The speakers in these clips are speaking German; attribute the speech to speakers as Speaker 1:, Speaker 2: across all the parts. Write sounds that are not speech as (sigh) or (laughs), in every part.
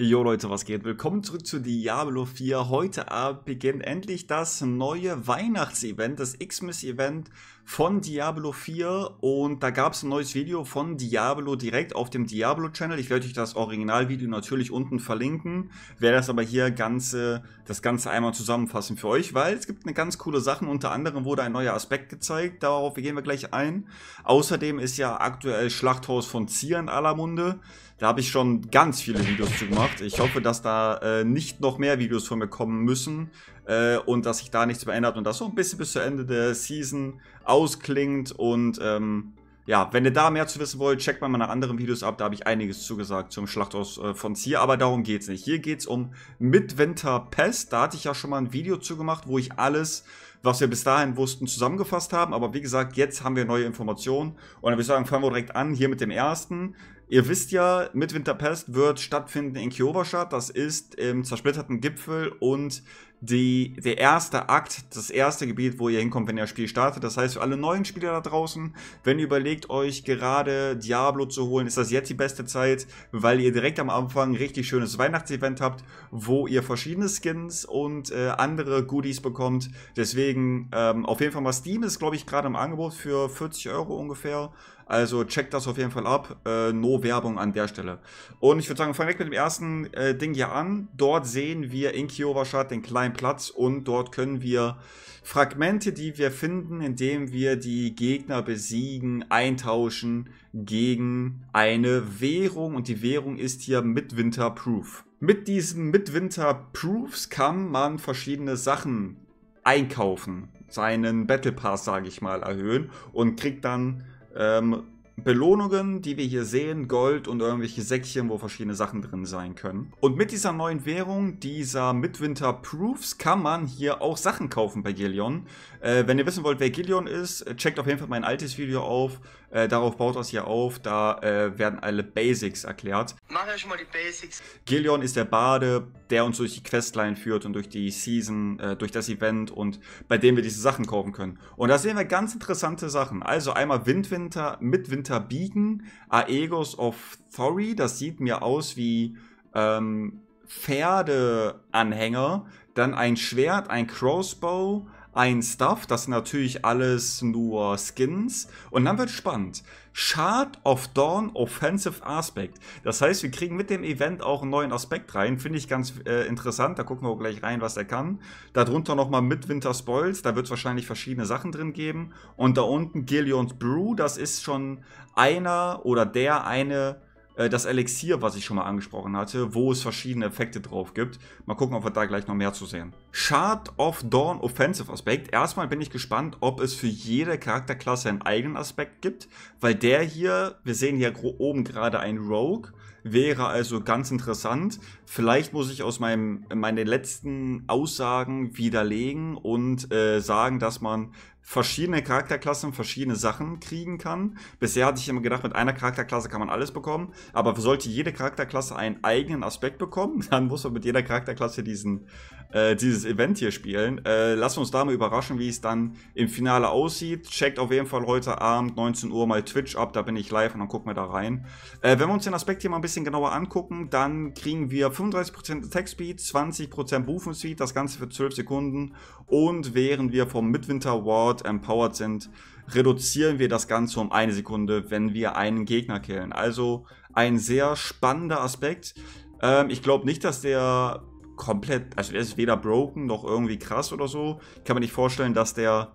Speaker 1: Jo Leute, was geht? Willkommen zurück zu Diablo 4. Heute Abend äh, beginnt endlich das neue Weihnachtsevent, das Xmas-Event von Diablo 4 und da gab es ein neues Video von Diablo direkt auf dem Diablo-Channel. Ich werde euch das Originalvideo natürlich unten verlinken, werde das aber hier ganze, das Ganze einmal zusammenfassen für euch, weil es gibt eine ganz coole Sachen. Unter anderem wurde ein neuer Aspekt gezeigt, darauf gehen wir gleich ein. Außerdem ist ja aktuell Schlachthaus von Zier in aller Munde. Da habe ich schon ganz viele Videos zu gemacht gemacht. Ich hoffe, dass da äh, nicht noch mehr Videos von mir kommen müssen äh, und dass sich da nichts mehr ändert und das so ein bisschen bis zu Ende der Season ausklingt und ähm, ja, wenn ihr da mehr zu wissen wollt, checkt mal meine anderen Videos ab. Da habe ich einiges zugesagt zum Schlachthaus äh, von Zier. Aber darum geht es nicht. Hier geht es um Midwinter Pest. Da hatte ich ja schon mal ein Video zugemacht, wo ich alles was wir bis dahin wussten, zusammengefasst haben. Aber wie gesagt, jetzt haben wir neue Informationen. Und dann würde ich sagen, fangen wir direkt an, hier mit dem ersten. Ihr wisst ja, Midwinter Pest wird stattfinden in Kyobasha. Das ist im zersplitterten Gipfel und die, der erste Akt, das erste Gebiet, wo ihr hinkommt, wenn ihr das Spiel startet. Das heißt, für alle neuen Spieler da draußen, wenn ihr überlegt, euch gerade Diablo zu holen, ist das jetzt die beste Zeit, weil ihr direkt am Anfang ein richtig schönes Weihnachtsevent habt, wo ihr verschiedene Skins und äh, andere Goodies bekommt. Deswegen ähm, auf jeden Fall mal Steam ist, glaube ich, gerade im Angebot für 40 Euro ungefähr. Also checkt das auf jeden Fall ab. Äh, no Werbung an der Stelle. Und ich würde sagen, wir fangen direkt mit dem ersten äh, Ding hier an. Dort sehen wir in Kiovashat den kleinen Platz und dort können wir Fragmente, die wir finden, indem wir die Gegner besiegen, eintauschen gegen eine Währung. Und die Währung ist hier Midwinter Proof. Mit diesen Midwinter Proofs kann man verschiedene Sachen einkaufen seinen Battle Pass, sage ich mal, erhöhen und kriegt dann Um. Belohnungen, die wir hier sehen, Gold und irgendwelche Säckchen, wo verschiedene Sachen drin sein können. Und mit dieser neuen Währung, dieser Midwinter Proofs, kann man hier auch Sachen kaufen bei Gillion. Äh, wenn ihr wissen wollt, wer Gillion ist, äh, checkt auf jeden Fall mein altes Video auf. Äh, darauf baut das hier auf, da äh, werden alle Basics erklärt. Mach euch mal die Basics. Gillion ist der Bade, der uns durch die Questline führt und durch die Season, äh, durch das Event und bei dem wir diese Sachen kaufen können. Und da sehen wir ganz interessante Sachen. Also einmal Windwinter, Midwinter biegen. Aegos of Thori, das sieht mir aus wie ähm, Pferdeanhänger. Dann ein Schwert, ein Crossbow, ein Stuff, das sind natürlich alles nur Skins. Und dann wird spannend. Shard of Dawn Offensive Aspect. Das heißt, wir kriegen mit dem Event auch einen neuen Aspekt rein. Finde ich ganz äh, interessant. Da gucken wir gleich rein, was er kann. Darunter nochmal Winter Spoils. Da wird es wahrscheinlich verschiedene Sachen drin geben. Und da unten Gillions Brew. Das ist schon einer oder der eine äh, das Elixier, was ich schon mal angesprochen hatte, wo es verschiedene Effekte drauf gibt. Mal gucken, ob wir da gleich noch mehr zu sehen. Shard of Dawn Offensive Aspekt. Erstmal bin ich gespannt, ob es für jede Charakterklasse einen eigenen Aspekt gibt, weil der hier, wir sehen hier oben gerade ein Rogue, wäre also ganz interessant. Vielleicht muss ich aus meinem meine letzten Aussagen widerlegen und äh, sagen, dass man verschiedene Charakterklassen verschiedene Sachen kriegen kann. Bisher hatte ich immer gedacht, mit einer Charakterklasse kann man alles bekommen, aber sollte jede Charakterklasse einen eigenen Aspekt bekommen, (laughs) dann muss man mit jeder Charakterklasse diesen, äh, dieses Event hier spielen. Äh, lasst uns da mal überraschen, wie es dann im Finale aussieht. Checkt auf jeden Fall heute Abend 19 Uhr mal Twitch ab, da bin ich live und dann gucken wir da rein. Äh, wenn wir uns den Aspekt hier mal ein bisschen genauer angucken, dann kriegen wir 35% Attack Speed, 20% Movement Speed, das Ganze für 12 Sekunden und während wir vom Midwinter Award Squad empowered sind, reduzieren wir das Ganze um eine Sekunde, wenn wir einen Gegner killen. Also ein sehr spannender Aspekt. Ähm, ich glaube nicht, dass der komplett, also der ist weder broken noch irgendwie krass oder so. Ich kann mir nicht vorstellen, dass der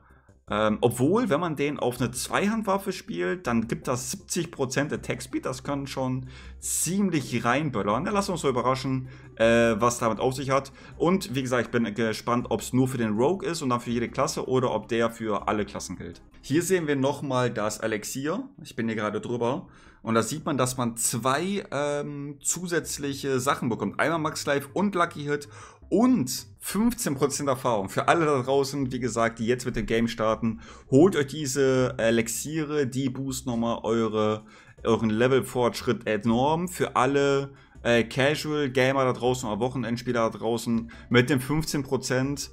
Speaker 1: ähm, obwohl, wenn man den auf eine Zweihandwaffe spielt, dann gibt das 70% Attack Speed. Das können schon ziemlich reinböllern. Ja, lass uns so überraschen, äh, was damit auf sich hat. Und wie gesagt, ich bin gespannt, ob es nur für den Rogue ist und dann für jede Klasse oder ob der für alle Klassen gilt. Hier sehen wir nochmal das Elixier. Ich bin hier gerade drüber. Und da sieht man, dass man zwei ähm, zusätzliche Sachen bekommt. Einmal Max Life und Lucky Hit und 15% Erfahrung. Für alle da draußen, wie gesagt, die jetzt mit dem Game starten, holt euch diese Elixiere, die boost nochmal eure, euren Levelfortschritt enorm. Für alle äh, Casual Gamer da draußen oder Wochenendspieler da draußen mit dem 15%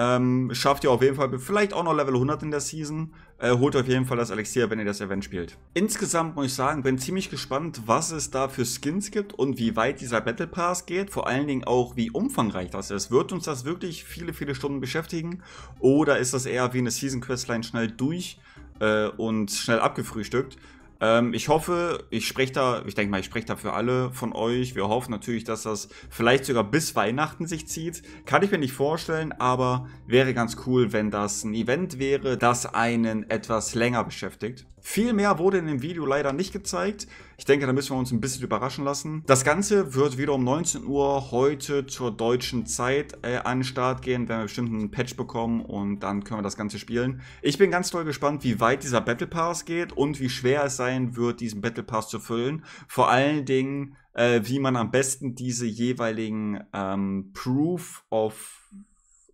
Speaker 1: ähm, schafft ihr auf jeden Fall vielleicht auch noch Level 100 in der Season. Äh, holt auf jeden Fall das Elixier, wenn ihr das Event spielt. Insgesamt muss ich sagen, bin ziemlich gespannt, was es da für Skins gibt und wie weit dieser Battle Pass geht. Vor allen Dingen auch, wie umfangreich das ist. Wird uns das wirklich viele, viele Stunden beschäftigen? Oder ist das eher wie eine Season Questline schnell durch äh, und schnell abgefrühstückt? Ähm, ich hoffe, ich spreche da, ich denke mal, ich spreche da für alle von euch. Wir hoffen natürlich, dass das vielleicht sogar bis Weihnachten sich zieht. Kann ich mir nicht vorstellen, aber wäre ganz cool, wenn das ein Event wäre, das einen etwas länger beschäftigt. Viel mehr wurde in dem Video leider nicht gezeigt. Ich denke, da müssen wir uns ein bisschen überraschen lassen. Das Ganze wird wieder um 19 Uhr heute zur deutschen Zeit äh, an den Start gehen, werden wir bestimmt einen Patch bekommen und dann können wir das Ganze spielen. Ich bin ganz toll gespannt, wie weit dieser Battle Pass geht und wie schwer es sein wird, diesen Battle Pass zu füllen. Vor allen Dingen, äh, wie man am besten diese jeweiligen ähm, Proof of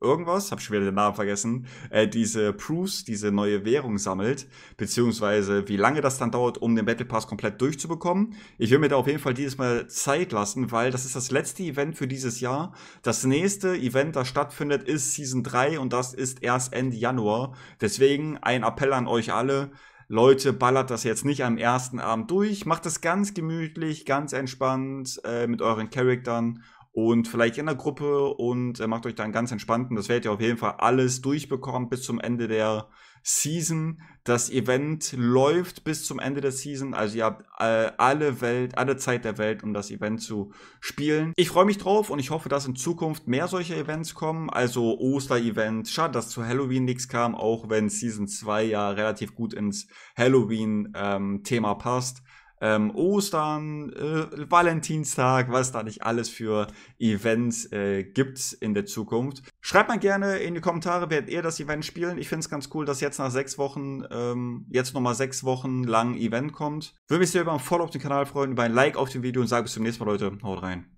Speaker 1: irgendwas, hab schon wieder den Namen vergessen, äh, diese Proofs, diese neue Währung sammelt, beziehungsweise wie lange das dann dauert, um den Battle Pass komplett durchzubekommen. Ich will mir da auf jeden Fall dieses Mal Zeit lassen, weil das ist das letzte Event für dieses Jahr. Das nächste Event, das stattfindet, ist Season 3 und das ist erst Ende Januar. Deswegen ein Appell an euch alle, Leute, ballert das jetzt nicht am ersten Abend durch. Macht das ganz gemütlich, ganz entspannt äh, mit euren Charaktern und vielleicht in der Gruppe und äh, macht euch dann ganz entspannten. Das werdet ihr auf jeden Fall alles durchbekommen bis zum Ende der Season. Das Event läuft bis zum Ende der Season. Also ihr habt äh, alle Welt, alle Zeit der Welt, um das Event zu spielen. Ich freue mich drauf und ich hoffe, dass in Zukunft mehr solcher Events kommen. Also Oster-Event. Schade, dass zu Halloween nichts kam, auch wenn Season 2 ja relativ gut ins Halloween-Thema ähm, passt ähm, Ostern, äh, Valentinstag, was da nicht alles für Events äh, gibt in der Zukunft. Schreibt mal gerne in die Kommentare, werdet ihr das Event spielen. Ich finde es ganz cool, dass jetzt nach sechs Wochen, ähm, jetzt nochmal sechs Wochen lang Event kommt. Würde mich sehr über ein Follow auf den Kanal freuen, über ein Like auf dem Video und sage bis zum nächsten Mal, Leute. Haut rein.